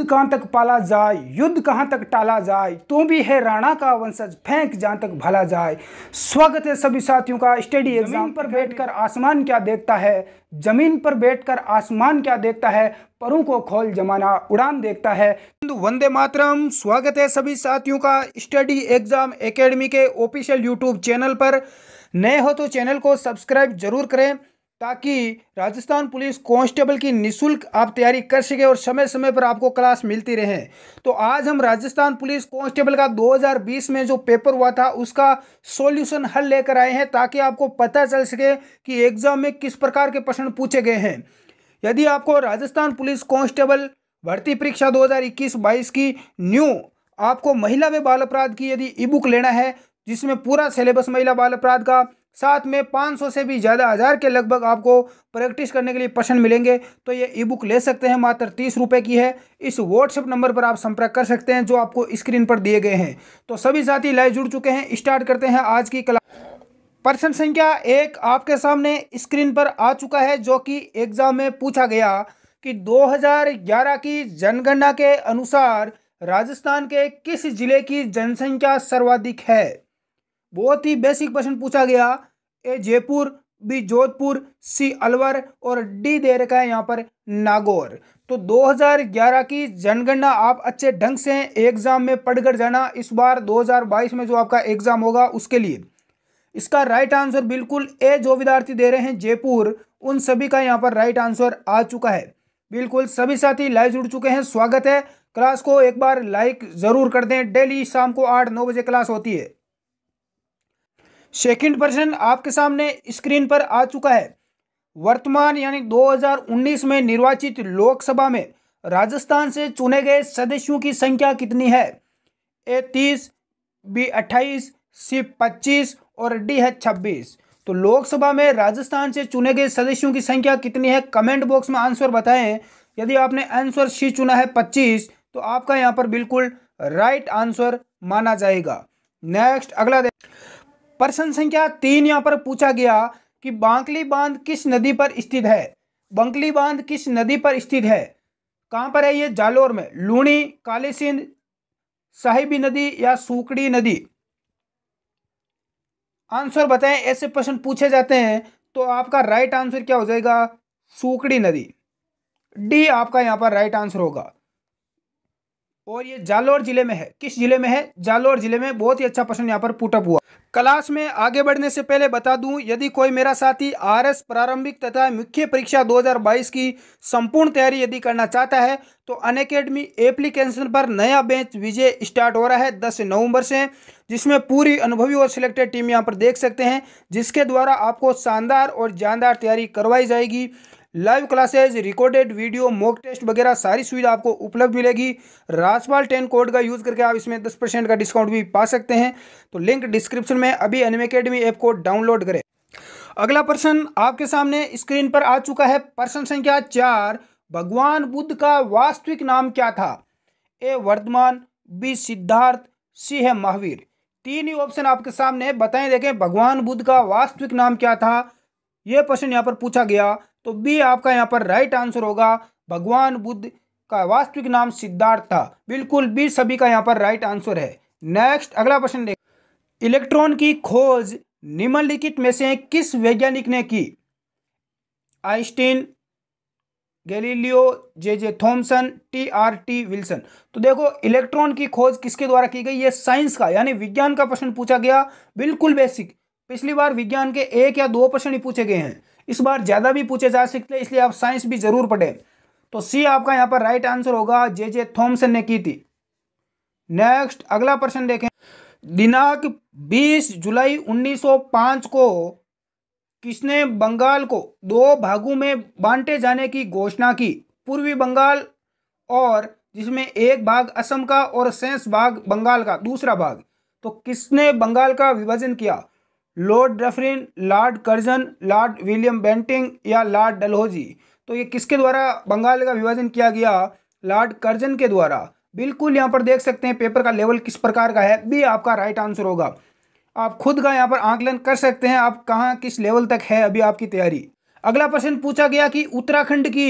युद्ध कहाँ तक पाला जाए युद्ध कहाँ तक टाला जाए तू तो भी है राणा का वंशज फेंक जहाँ तक भला जाए स्वागत है सभी साथियों का स्टडी एग्जाम पर बैठकर आसमान क्या देखता है जमीन पर बैठकर आसमान क्या देखता है परों को खोल जमाना उड़ान देखता है वंदे मातरम स्वागत है सभी साथियों का स्टडी एग्जाम अकेडमी के ऑफिशियल यूट्यूब चैनल पर नए हो तो चैनल को सब्सक्राइब जरूर करें ताकि राजस्थान पुलिस कांस्टेबल की निशुल्क आप तैयारी कर सकें और समय समय पर आपको क्लास मिलती रहे तो आज हम राजस्थान पुलिस कांस्टेबल का 2020 में जो पेपर हुआ था उसका सॉल्यूशन हल लेकर आए हैं ताकि आपको पता चल सके कि एग्ज़ाम में किस प्रकार के प्रश्न पूछे गए हैं यदि आपको राजस्थान पुलिस कॉन्स्टेबल भर्ती परीक्षा दो हजार की न्यू आपको महिला में बाल अपराध की यदि ई बुक लेना है जिसमें पूरा सिलेबस महिला बाल अपराध का साथ में 500 से भी ज़्यादा हज़ार के लगभग आपको प्रैक्टिस करने के लिए पसंद मिलेंगे तो ये ई बुक ले सकते हैं मात्र तीस रुपये की है इस व्हाट्सएप नंबर पर आप संपर्क कर सकते हैं जो आपको स्क्रीन पर दिए गए हैं तो सभी साथी लाइव जुड़ चुके हैं स्टार्ट करते हैं आज की क्लास प्रश्न संख्या एक आपके सामने स्क्रीन पर आ चुका है जो कि एग्जाम में पूछा गया कि दो की जनगणना के अनुसार राजस्थान के किस जिले की जनसंख्या सर्वाधिक है बहुत ही बेसिक क्वेश्चन पूछा गया A Jaipur B Jodhpur C Alwar और डी दे रखा है यहाँ पर नागौर तो 2011 की जनगणना आप अच्छे ढंग से एग्जाम में पढ़कर जाना इस बार 2022 में जो आपका एग्जाम होगा उसके लिए इसका राइट आंसर बिल्कुल ए जो विद्यार्थी दे रहे हैं जयपुर उन सभी का यहाँ पर राइट आंसर आ चुका है बिल्कुल सभी साथी लाइव जुड़ चुके हैं स्वागत है क्लास को एक बार लाइक ज़रूर कर दें डेली शाम को आठ नौ बजे क्लास होती है सेकंड प्रश्न आपके सामने स्क्रीन पर आ चुका है वर्तमान यानी 2019 में निर्वाचित लोकसभा में राजस्थान से चुने गए सदस्यों की संख्या कितनी है ए तीस बी अट्ठाईस सी पच्चीस और डी है छब्बीस तो लोकसभा में राजस्थान से चुने गए सदस्यों की संख्या कितनी है कमेंट बॉक्स में आंसर बताएं यदि आपने आंसर सी चुना है पच्चीस तो आपका यहाँ पर बिल्कुल राइट आंसर माना जाएगा नेक्स्ट अगला प्रश्न संख्या तीन यहाँ पर पूछा गया कि बांकली बांध किस नदी पर स्थित है बंकली बांध किस नदी पर स्थित है कहाँ पर है ये जालोर में लूणी काली सिंध साहिबी नदी या सूकड़ी नदी आंसर बताएं ऐसे प्रश्न पूछे जाते हैं तो आपका राइट आंसर क्या हो जाएगा सूकड़ी नदी डी आपका यहाँ पर राइट आंसर होगा और ये जालौर जिले में है किस जिले में है जालौर जिले में बहुत ही अच्छा प्रश्न यहाँ पर पुटअप हुआ क्लास में आगे बढ़ने से पहले बता दूं यदि कोई मेरा साथी आरएस प्रारंभिक तथा मुख्य परीक्षा 2022 की संपूर्ण तैयारी यदि करना चाहता है तो अनकेडमी एप्लीकेशन पर नया बेंच विजय स्टार्ट हो रहा है 10 नवंबर से जिसमें पूरी अनुभवी और सिलेक्टेड टीम यहाँ पर देख सकते हैं जिसके द्वारा आपको शानदार और जानदार तैयारी करवाई जाएगी live classes recorded video mock test वगैरह सारी सुविधा आपको उपलब्ध मिलेगी राजपाल टेन कोड का यूज़ करके आप इसमें दस परसेंट का डिस्काउंट भी पा सकते हैं तो लिंक डिस्क्रिप्शन में अभी एनएम अकेडमी ऐप को डाउनलोड करें अगला प्रश्न आपके सामने स्क्रीन पर आ चुका है प्रश्न संख्या चार भगवान बुद्ध का वास्तविक नाम क्या था A Vardhaman B Siddharth C है महावीर तीन ही ऑप्शन आपके सामने बताएं देखें भगवान बुद्ध का वास्तविक नाम क्या था यह प्रश्न यहाँ पर पूछा गया तो बी आपका यहाँ पर राइट आंसर होगा भगवान बुद्ध का वास्तविक नाम सिद्धार्थ था बिल्कुल बी सभी का यहाँ पर राइट आंसर है नेक्स्ट अगला प्रश्न देख इलेक्ट्रॉन की खोज निम्नलिखित में से किस वैज्ञानिक ने की Einstein Galileo J J Thomson T R T Wilson तो देखो इलेक्ट्रॉन की खोज किसके द्वारा की गई ये साइंस का यानी विज्ञान का प्रश्न पूछा गया बिल्कुल बेसिक पिछली बार विज्ञान के एक या दो प्रश्न ही पूछे गए हैं इस बार ज़्यादा भी पूछे जा सकते हैं इसलिए आप साइंस भी जरूर पढ़ें तो सी आपका यहाँ पर राइट आंसर होगा जे जे थॉम्सन ने की थी नेक्स्ट अगला प्रश्न देखें दिनांक 20 जुलाई 1905 को किसने बंगाल को दो भागों में बांटे जाने की घोषणा की पूर्वी बंगाल और जिसमें एक भाग असम का और शेष भाग बंगाल का दूसरा भाग तो किसने बंगाल का विभाजन किया Lord Dufferin Lord Curzon Lord William Bentinck या लॉर्ड डलहौजी तो ये किसके द्वारा बंगाल का विभाजन किया गया लॉर्ड कर्जन के द्वारा बिल्कुल यहाँ पर देख सकते हैं पेपर का लेवल किस प्रकार का है बी आपका राइट आंसर होगा आप खुद का यहाँ पर आंकलन कर सकते हैं आप कहाँ किस लेवल तक है अभी आपकी तैयारी अगला प्रश्न पूछा गया कि उत्तराखंड की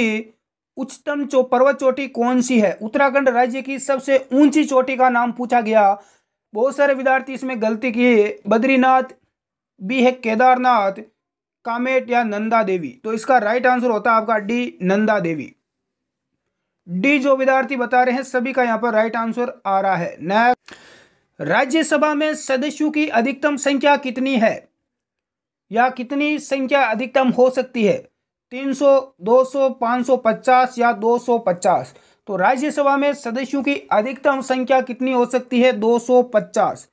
उच्चतम चो पर्वत चोटी कौन सी है उत्तराखंड राज्य की सबसे ऊंची चोटी का नाम पूछा गया बहुत सारे विद्यार्थी इसमें गलती किए बद्रीनाथ बी है केदारनाथ कामेट या नंदा देवी तो इसका राइट आंसर होता है आपका डी नंदा देवी डी जो विद्यार्थी बता रहे हैं सभी का यहां पर राइट आंसर आ रहा है नेक्स्ट राज्यसभा में सदस्यों की अधिकतम संख्या कितनी है या कितनी संख्या अधिकतम हो सकती है 300, 200, 550 या 250 तो राज्यसभा में सदस्यों की अधिकतम संख्या कितनी हो सकती है 250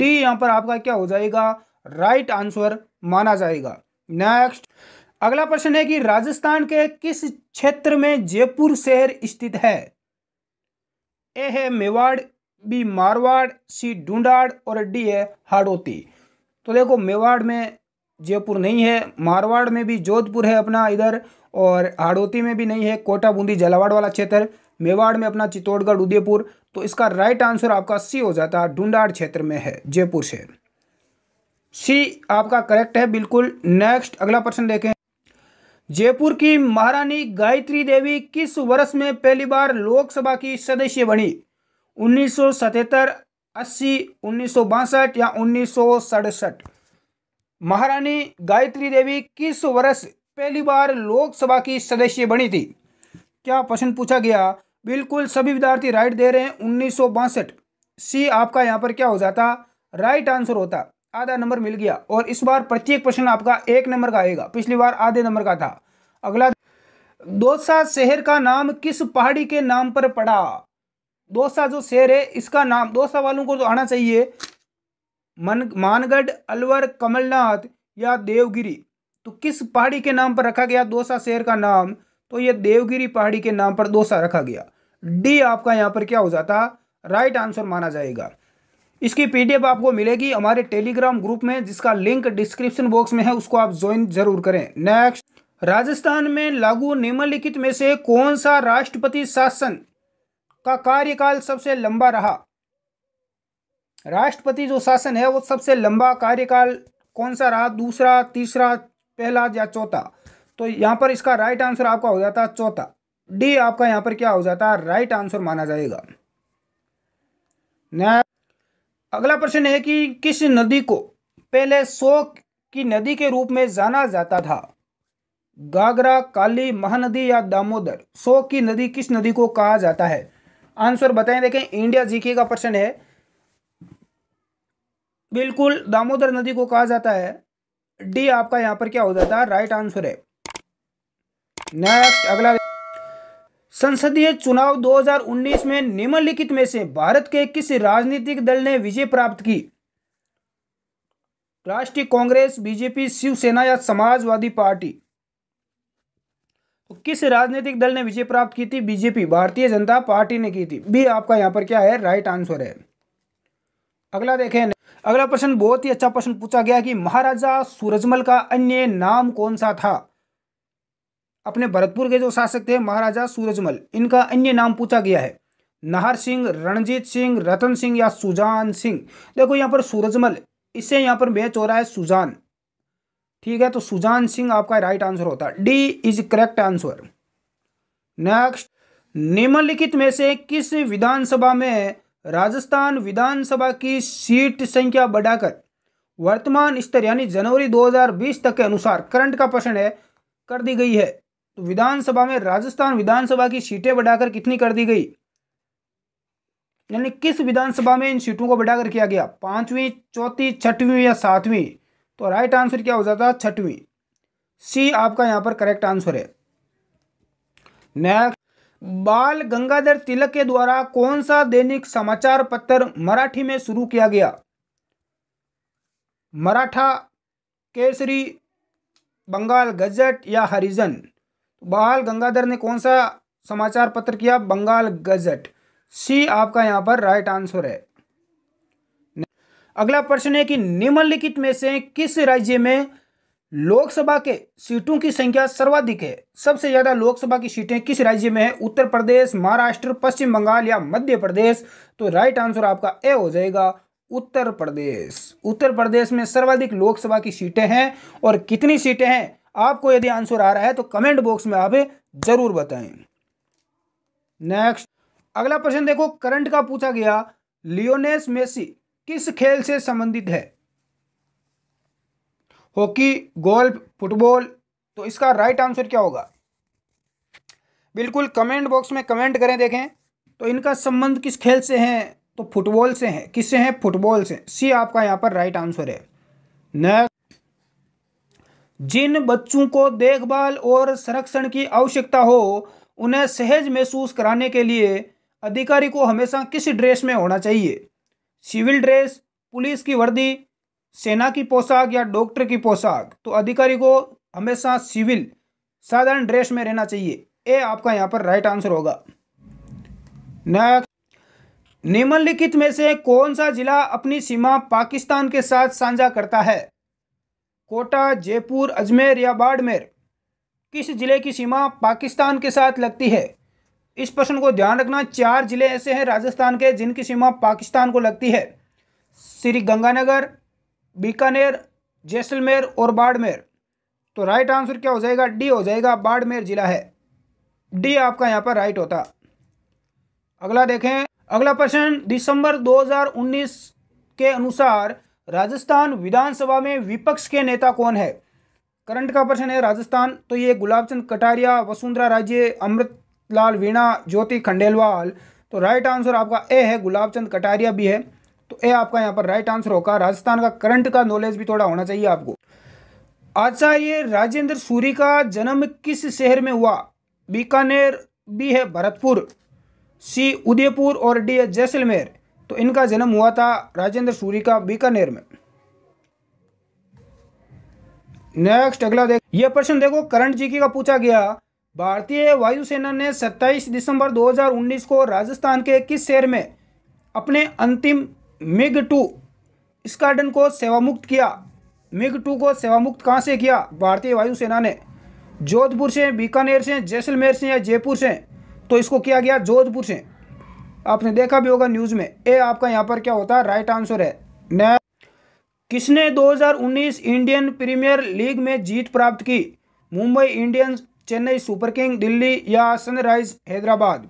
डी यहां पर आपका क्या हो जाएगा राइट आंसर माना जाएगा नेक्स्ट अगला प्रश्न है कि राजस्थान के किस क्षेत्र में जयपुर शहर स्थित है ए है मेवाड़ बी मारवाड़ सी डूडाड़ और डी है हाड़ोती तो देखो मेवाड़ में जयपुर नहीं है मारवाड़ में भी जोधपुर है अपना इधर और हाड़ोती में भी नहीं है कोटा बूंदी जलावाड़ वाला क्षेत्र मेवाड़ में अपना चित्तौड़गढ़ उदयपुर तो इसका राइट आंसर आपका सी हो जाता है डूडाड़ क्षेत्र में है जयपुर शहर सी आपका करेक्ट है बिल्कुल नेक्स्ट अगला प्रश्न देखें जयपुर की महारानी गायत्री देवी किस वर्ष में पहली बार लोकसभा की सदस्य बनी उन्नीस सौ अस्सी उन्नीस सौ बासठ या उन्नीस सौ सड़सठ महारानी गायत्री देवी किस वर्ष पहली बार लोकसभा की सदस्य बनी थी क्या प्रश्न पूछा गया बिल्कुल सभी विद्यार्थी राइट दे रहे हैं उन्नीस सी आपका यहाँ पर क्या हो जाता राइट आंसर होता आधा नंबर मिल गया और इस बार प्रत्येक प्रश्न आपका एक नंबर का आएगा पिछली बार आधे नंबर का था अगला दोसा शहर का नाम किस पहाड़ी के नाम पर पड़ा दोसा जो शहर है इसका नाम दोसा वालों को तो आना चाहिए मन मानगढ़ अलवर कमलनाथ या देवगिरी तो किस पहाड़ी के नाम पर रखा गया दोसा शहर का नाम तो यह देवगिरी पहाड़ी के नाम पर दोसा रखा गया डी आपका यहां पर क्या हो जाता राइट आंसर माना जाएगा इसकी पीडीएफ आपको मिलेगी हमारे टेलीग्राम ग्रुप में जिसका लिंक डिस्क्रिप्शन बॉक्स में है उसको आप ज्वाइन जरूर करें नेक्स्ट राजस्थान में लागू निम्नलिखित में से कौन सा राष्ट्रपति शासन का कार्यकाल सबसे लंबा रहा राष्ट्रपति जो शासन है वो सबसे लंबा कार्यकाल कौन सा रहा दूसरा तीसरा पहला या चौथा तो यहाँ पर इसका राइट आंसर आपका हो जाता चौथा डी आपका यहाँ पर क्या हो जाता राइट आंसर माना जाएगा नेक्स्ट अगला प्रश्न है कि किस नदी को पहले शोक की नदी के रूप में जाना जाता था गागरा काली महानदी या दामोदर शोक की नदी किस नदी को कहा जाता है आंसर बताएं देखें इंडिया जीके का प्रश्न है बिल्कुल दामोदर नदी को कहा जाता है डी आपका यहां पर क्या हो जाता है राइट आंसर है नेक्स्ट अगला संसदीय चुनाव 2019 में निम्नलिखित में से भारत के किस राजनीतिक दल ने विजय प्राप्त की राष्ट्रीय कांग्रेस बीजेपी शिवसेना या समाजवादी पार्टी तो किस राजनीतिक दल ने विजय प्राप्त की थी बीजेपी भारतीय जनता पार्टी ने की थी बी आपका यहां पर क्या है राइट आंसर है अगला देखें अगला प्रश्न बहुत ही अच्छा प्रश्न पूछा गया कि महाराजा सूरजमल का अन्य नाम कौन सा था अपने भरतपुर के जो शासक थे महाराजा सूरजमल इनका अन्य नाम पूछा गया है नाहर सिंह रणजीत सिंह रतन सिंह या सुजान सिंह देखो यहाँ पर सूरजमल इससे यहाँ पर मैच हो रहा है सुजान ठीक है तो सुजान सिंह आपका राइट आंसर होता है D is correct answer next निम्नलिखित में से किस विधानसभा में राजस्थान विधानसभा की सीट संख्या बढ़ाकर वर्तमान स्तर यानी जनवरी 2020 तक के अनुसार करंट का प्रश्न है कर दी गई है तो विधानसभा में राजस्थान विधानसभा की सीटें बढ़ाकर कितनी कर दी गई यानी किस विधानसभा में इन सीटों को बढ़ाकर किया गया पांचवी चौथी छठवीं या सातवीं तो राइट आंसर क्या हो जाता है छठवीं सी आपका यहां पर करेक्ट आंसर है नेक्स्ट बाल गंगाधर तिलक के द्वारा कौन सा दैनिक समाचार पत्र मराठी में शुरू किया गया मराठा केसरी बंगाल गजट या हरिजन तो बाल गंगाधर ने कौन सा समाचार पत्र किया बंगाल गजट सी आपका यहां पर राइट आंसर है अगला प्रश्न है कि निम्नलिखित में से किस राज्य में लोकसभा के सीटों की संख्या सर्वाधिक है सबसे ज्यादा लोकसभा की सीटें किस राज्य में है उत्तर प्रदेश महाराष्ट्र पश्चिम बंगाल या मध्य प्रदेश तो राइट आंसर आपका ए हो जाएगा उत्तर प्रदेश उत्तर प्रदेश में सर्वाधिक लोकसभा की सीटें हैं और कितनी सीटें हैं आपको यदि आंसर आ रहा है तो कमेंट बॉक्स में आप ज़रूर बताएं नेक्स्ट अगला प्रश्न देखो करंट का पूछा गया लियोनेस मेसी किस खेल से संबंधित है हॉकी गोल्फ फुटबॉल तो इसका राइट आंसर क्या होगा बिल्कुल कमेंट बॉक्स में कमेंट करें देखें तो इनका संबंध किस खेल से है तो फुटबॉल से है किससे है फुटबॉल से सी आपका यहां पर राइट आंसर है नेक्स्ट जिन बच्चों को देखभाल और संरक्षण की आवश्यकता हो उन्हें सहज महसूस कराने के लिए अधिकारी को हमेशा किस ड्रेस में होना चाहिए सिविल ड्रेस पुलिस की वर्दी सेना की पोशाक या डॉक्टर की पोशाक तो अधिकारी को हमेशा सिविल साधारण ड्रेस में रहना चाहिए ए आपका यहाँ पर राइट आंसर होगा नेक्स्ट निम्नलिखित में से कौन सा जिला अपनी सीमा पाकिस्तान के साथ साझा करता है कोटा जयपुर अजमेर या बाड़मेर किस जिले की सीमा पाकिस्तान के साथ लगती है इस प्रश्न को ध्यान रखना चार जिले ऐसे हैं राजस्थान के जिनकी सीमा पाकिस्तान को लगती है श्री गंगानगर बीकानेर जैसलमेर और बाड़मेर तो राइट आंसर क्या हो जाएगा डी हो जाएगा बाड़मेर जिला है डी आपका यहाँ पर राइट होता अगला देखें अगला प्रश्न दिसंबर 2019 के अनुसार राजस्थान विधानसभा में विपक्ष के नेता कौन है करंट का प्रश्न है राजस्थान तो ये गुलाबचंद कटारिया वसुंधरा राजे अमृतलाल वीणा ज्योति खंडेलवाल तो राइट आंसर आपका ए है गुलाबचंद कटारिया भी है तो ए आपका यहाँ पर राइट आंसर होगा राजस्थान का करंट का नॉलेज भी थोड़ा होना चाहिए आपको आचार्य राजेंद्र सूरी का जन्म किस शहर में हुआ बीकानेर बी है भरतपुर सी उदयपुर और डी है जैसलमेर तो इनका जन्म हुआ था राजेंद्र सूरी का बीकानेर में नेक्स्ट अगला देख ये प्रश्न देखो करंट जी का पूछा गया भारतीय वायुसेना ने 27 दिसंबर 2019 को राजस्थान के किस शहर में अपने अंतिम मिग टू स्क्वाडन को सेवामुक्त किया मिग टू को सेवामुक्त कहाँ से किया भारतीय वायुसेना ने जोधपुर से बीकानेर से जैसलमेर से या जयपुर से तो इसको किया गया जोधपुर से आपने देखा भी होगा न्यूज़ में ए आपका यहाँ पर क्या होता है राइट आंसर है नेक्स्ट किसने 2019 इंडियन प्रीमियर लीग में जीत प्राप्त की Mumbai Indians Chennai super king Delhi या सनराइज हैदराबाद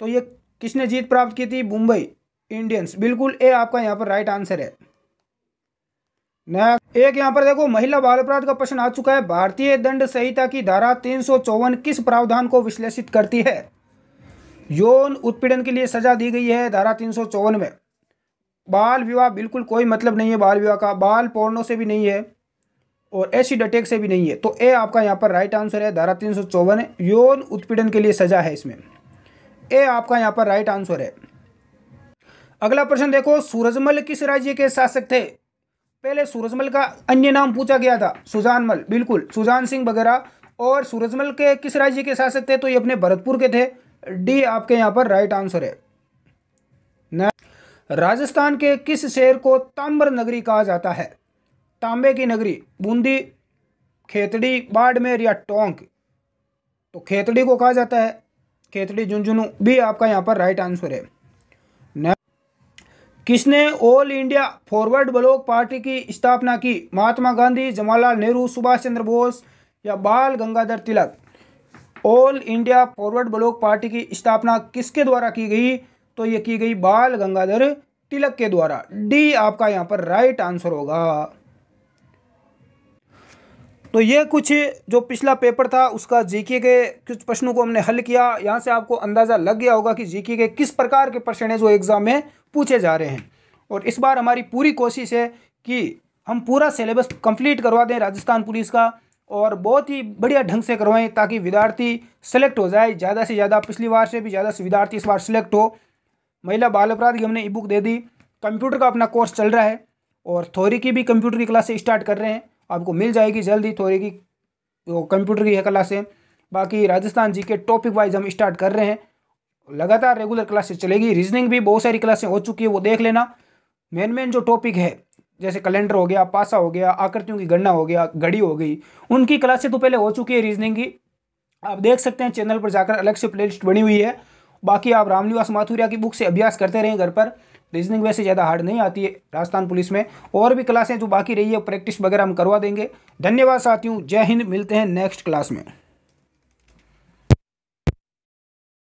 तो ये किसने जीत प्राप्त की थी मुंबई इंडियंस बिल्कुल ए आपका यहाँ पर राइट आंसर है नया एक यहाँ पर देखो महिला बाल अपराध का प्रश्न आ चुका है भारतीय दंड संहिता की धारा तीन किस प्रावधान को विश्लेषित करती है यौन उत्पीड़न के लिए सजा दी गई है धारा तीन सौ चौवन में बाल विवाह बिल्कुल कोई मतलब नहीं है बाल विवाह का बाल पोर्नो से भी नहीं है और एसिड अटैक से भी नहीं है तो ए आपका यहाँ पर राइट आंसर है धारा तीन सौ चौवन यौन उत्पीड़न के लिए सजा है इसमें ए आपका यहाँ पर राइट आंसर है अगला प्रश्न देखो सूरजमल किस राज्य के शासक थे पहले सूरजमल का अन्य नाम पूछा गया था सुजानमल बिल्कुल सुजान सिंह वगैरह और सूरजमल के किस राज्य के शासक थे तो ये अपने भरतपुर के थे डी आपके यहाँ पर राइट आंसर है नेक्स्ट राजस्थान के किस शहर को ताम्र नगरी कहा जाता है तांबे की नगरी बूंदी खेतड़ी बाड़मेर या टोंक तो खेतड़ी को कहा जाता है खेतड़ी झुंझुनू भी आपका यहाँ पर राइट आंसर है किसने All India Forward Bloc party की स्थापना की महात्मा गांधी जवाहरलाल नेहरू सुभाष चंद्र बोस या Bal Gangadhar Tilak All India Forward Bloc party की स्थापना किसके द्वारा की गई तो ये की गई बाल गंगाधर तिलक के द्वारा डी आपका यहाँ पर राइट आंसर होगा तो ये कुछ जो पिछला पेपर था उसका जीके के कुछ प्रश्नों को हमने हल किया यहाँ से आपको अंदाज़ा लग गया होगा कि जीके के किस प्रकार के प्रश्न है जो एग्ज़ाम में पूछे जा रहे हैं और इस बार हमारी पूरी कोशिश है कि हम पूरा सिलेबस कंप्लीट करवा दें राजस्थान पुलिस का और बहुत ही बढ़िया ढंग से करवाएं ताकि विद्यार्थी सेलेक्ट हो जाए ज़्यादा से ज़्यादा पिछली बार से भी ज़्यादा से विद्यार्थी इस बार सेलेक्ट हो महिला बाल अपराध की हमने ई बुक दे दी कंप्यूटर का अपना कोर्स चल रहा है और थोरी की भी कंप्यूटर की क्लासें स्टार्ट कर रहे हैं आपको मिल जाएगी जल्द ही थोरी की कंप्यूटर की है क्लासें बाकी राजस्थान जी के टॉपिक वाइज हम स्टार्ट कर रहे हैं लगातार रेगुलर क्लासेस चलेगी रीजनिंग भी बहुत सारी क्लासें हो चुकी है वो देख लेना मेन मेन जो टॉपिक है जैसे कैलेंडर हो गया पासा हो गया आकृतियों की गणना हो गया घड़ी हो गई उनकी क्लासें तो पहले हो चुकी है रीजनिंग की आप देख सकते हैं चैनल पर जाकर अलग से प्लेलिस्ट बनी हुई है बाकी आप रामनिवास माथुरिया की बुक से अभ्यास करते रहें घर पर रीजनिंग वैसे ज़्यादा हार्ड नहीं आती है राजस्थान पुलिस में और भी क्लासें जो बाकी रही है प्रैक्टिस वगैरह हम करवा देंगे धन्यवाद साथियों जय हिंद मिलते हैं नेक्स्ट क्लास में